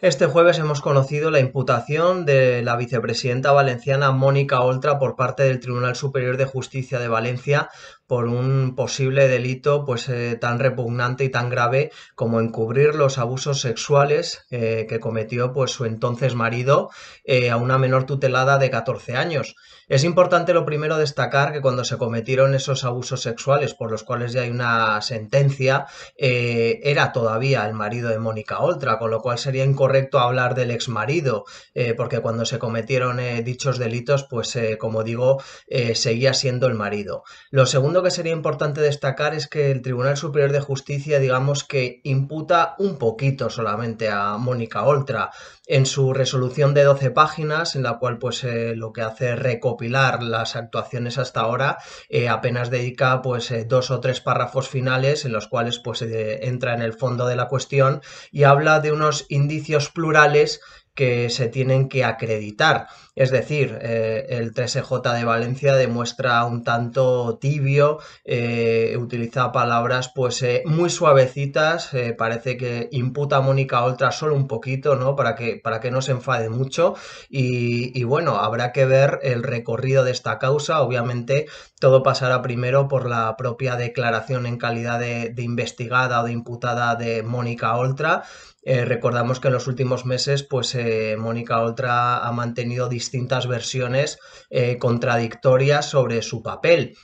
Este jueves hemos conocido la imputación de la vicepresidenta valenciana Mónica Oltra por parte del Tribunal Superior de Justicia de Valencia por un posible delito pues eh, tan repugnante y tan grave como encubrir los abusos sexuales eh, que cometió pues su entonces marido eh, a una menor tutelada de 14 años. Es importante lo primero destacar que cuando se cometieron esos abusos sexuales por los cuales ya hay una sentencia, era todavía el marido de Mónica Oltra, con lo cual sería incorrecto hablar del ex marido, porque cuando se cometieron dichos delitos, pues como digo, seguía siendo el marido. Lo segundo lo que sería importante destacar es que el Tribunal Superior de Justicia, digamos que imputa un poquito solamente a Mónica Oltra en su resolución de 12 páginas, en la cual pues eh, lo que hace es recopilar las actuaciones hasta ahora, eh, apenas dedica pues eh, dos o tres párrafos finales en los cuales pues entra en el fondo de la cuestión y habla de unos indicios plurales que se tienen que acreditar. Es decir, eh, el 13J de Valencia demuestra un tanto tibio, eh, utiliza palabras pues eh, muy suavecitas, parece que imputa a Mónica Oltra solo un poquito, ¿no? Para que, para que no se enfade mucho. Y, bueno, habrá que ver el recorrido de esta causa. Obviamente, todo pasará primero por la propia declaración en calidad de, investigada o de imputada de Mónica Oltra. recordamos que en los últimos meses, pues Mónica Oltra ha mantenido distintas versiones eh, contradictorias sobre su papel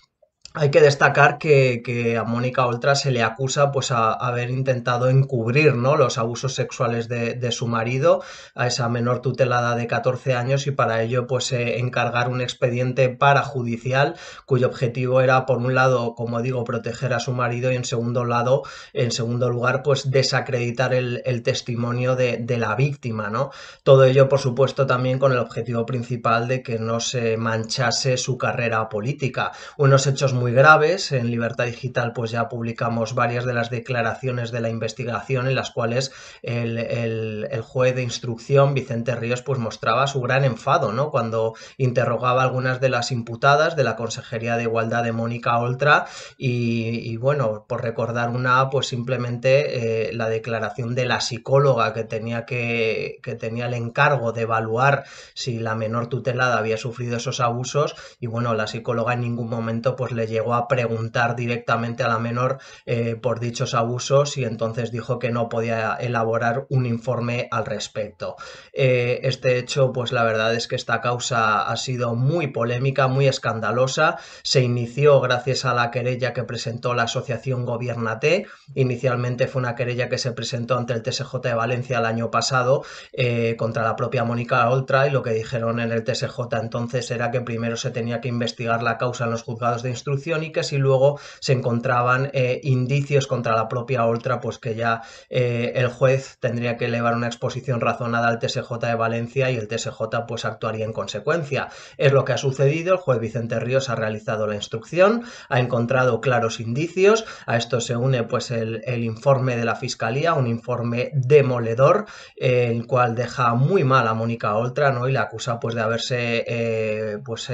hay que destacar que, a Mónica Oltra se le acusa pues a, haber intentado encubrir ¿no? los abusos sexuales de, su marido a esa menor tutelada de 14 años y para ello pues eh, encargar un expediente parajudicial cuyo objetivo era por un lado como digo proteger a su marido y en segundo lado en segundo lugar pues desacreditar el, testimonio de, de, la víctima ¿no? todo ello por supuesto también con el objetivo principal de que no se manchase su carrera política unos hechos muy graves. En Libertad Digital pues ya publicamos varias de las declaraciones de la investigación en las cuales el, juez de instrucción, Vicente Ríos, pues mostraba su gran enfado ¿no? cuando interrogaba algunas de las imputadas de la Consejería de Igualdad de Mónica Oltra y, bueno, por recordar una pues simplemente eh, la declaración de la psicóloga que tenía, que, que tenía el encargo de evaluar si la menor tutelada había sufrido esos abusos y bueno, la psicóloga en ningún momento pues le llegó a preguntar directamente a la menor eh, por dichos abusos y entonces dijo que no podía elaborar un informe al respecto. Eh, este hecho, pues la verdad es que esta causa ha sido muy polémica, muy escandalosa. Se inició gracias a la querella que presentó la asociación Gobiernate. Inicialmente fue una querella que se presentó ante el TSJ de Valencia el año pasado eh, contra la propia Mónica Oltra y lo que dijeron en el TSJ entonces era que primero se tenía que investigar la causa en los juzgados de instrucción y que si luego se encontraban eh, indicios contra la propia Oltra, pues que ya eh, el juez tendría que elevar una exposición razonada al TSJ de Valencia y el TSJ pues actuaría en consecuencia. Es lo que ha sucedido, el juez Vicente Ríos ha realizado la instrucción, ha encontrado claros indicios, a esto se une pues el, informe de la Fiscalía, un informe demoledor, el cual deja muy mal a Mónica Oltra ¿no? y la acusa pues de haberse eh, pues,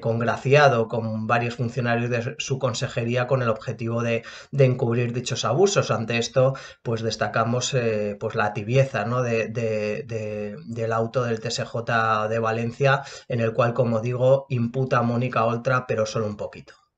congraciado con varios funcionarios funcionarios de su consejería con el objetivo de, encubrir dichos abusos. Ante esto, pues destacamos eh, pues la tibieza ¿no? de, del auto del TSJ de Valencia, en el cual, como digo, imputa a Mónica Oltra, pero solo un poquito.